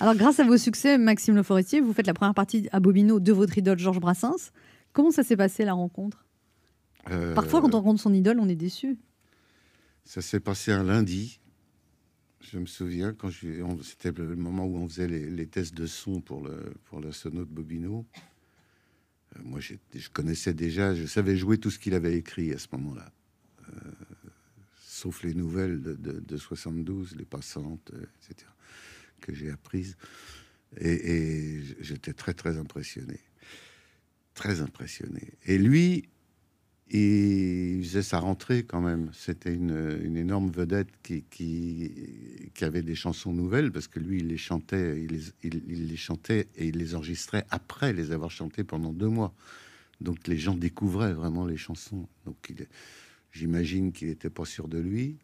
Alors, grâce à vos succès, Maxime Le Forestier, vous faites la première partie à Bobino de votre idole Georges Brassens. Comment ça s'est passé la rencontre euh, Parfois, quand on rencontre son idole, on est déçu. Ça s'est passé un lundi. Je me souviens quand c'était le moment où on faisait les, tests de son pour le pour la sono de Bobino. Euh, moi, je connaissais déjà, je savais jouer tout ce qu'il avait écrit à ce moment-là. Euh, sauf les nouvelles de, de, 72, les passantes, etc que j'ai apprise Et, j'étais très, très impressionné. Très impressionné. Et lui, il faisait sa rentrée quand même. C'était une, énorme vedette qui, qui, avait des chansons nouvelles parce que lui, il les chantait, il les, il, il les chantait et il les enregistrait après les avoir chantées pendant deux mois. Donc les gens découvraient vraiment les chansons. Donc j'imagine qu'il n'était pas sûr de lui.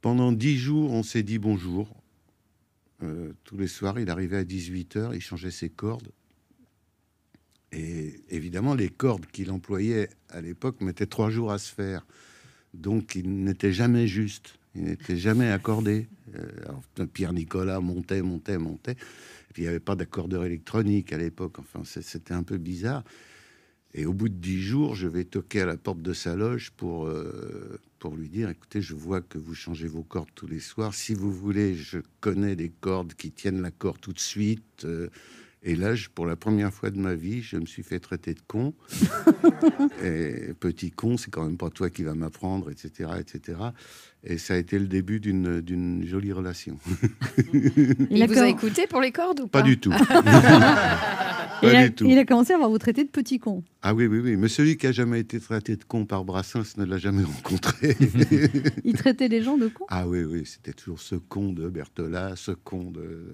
Pendant dix jours, on s'est dit bonjour euh, tous les soirs, il arrivait à 18h, il changeait ses cordes. Et évidemment, les cordes qu'il employait à l'époque mettaient trois jours à se faire. Donc, il n'était jamais juste. Il n'était jamais accordé. Euh, Pierre Nicolas montait, montait, montait. il n'y avait pas d'accordeur électronique à l'époque. Enfin, c'était un peu bizarre. Et au bout de dix jours, je vais toquer à la porte de sa loge pour, euh, pour lui dire, écoutez, je vois que vous changez vos cordes tous les soirs. Si vous voulez, je connais des cordes qui tiennent la corde tout de suite. Euh, et là, pour la première fois de ma vie, je me suis fait traiter de con. et petit con, c'est quand même pas toi qui vas m'apprendre, etc., etc. Et ça a été le début d'une jolie relation. Il vous a écouté pour les cordes ou pas Pas du tout. il, a, commencé à vous traiter de petit con. Ah oui, oui, oui. Mais celui qui a jamais été traité de con par Brassens ne l'a jamais rencontré. il traitait les gens de con. Ah oui, oui. C'était toujours ce con de Bertola, ce con de,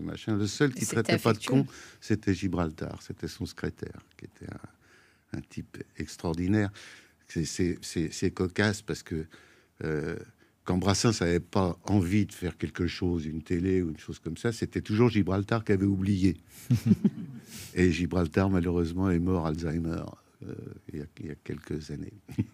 machin. Le seul qui traitait pas de con, c'était Gibraltar. C'était son secrétaire, qui était un, type extraordinaire. C'est cocasse parce que. Euh, quand Brassens n'avait pas envie de faire quelque chose, une télé ou une chose comme ça, c'était toujours Gibraltar qui avait oublié. Et Gibraltar, malheureusement, est mort Alzheimer euh, il y a quelques années.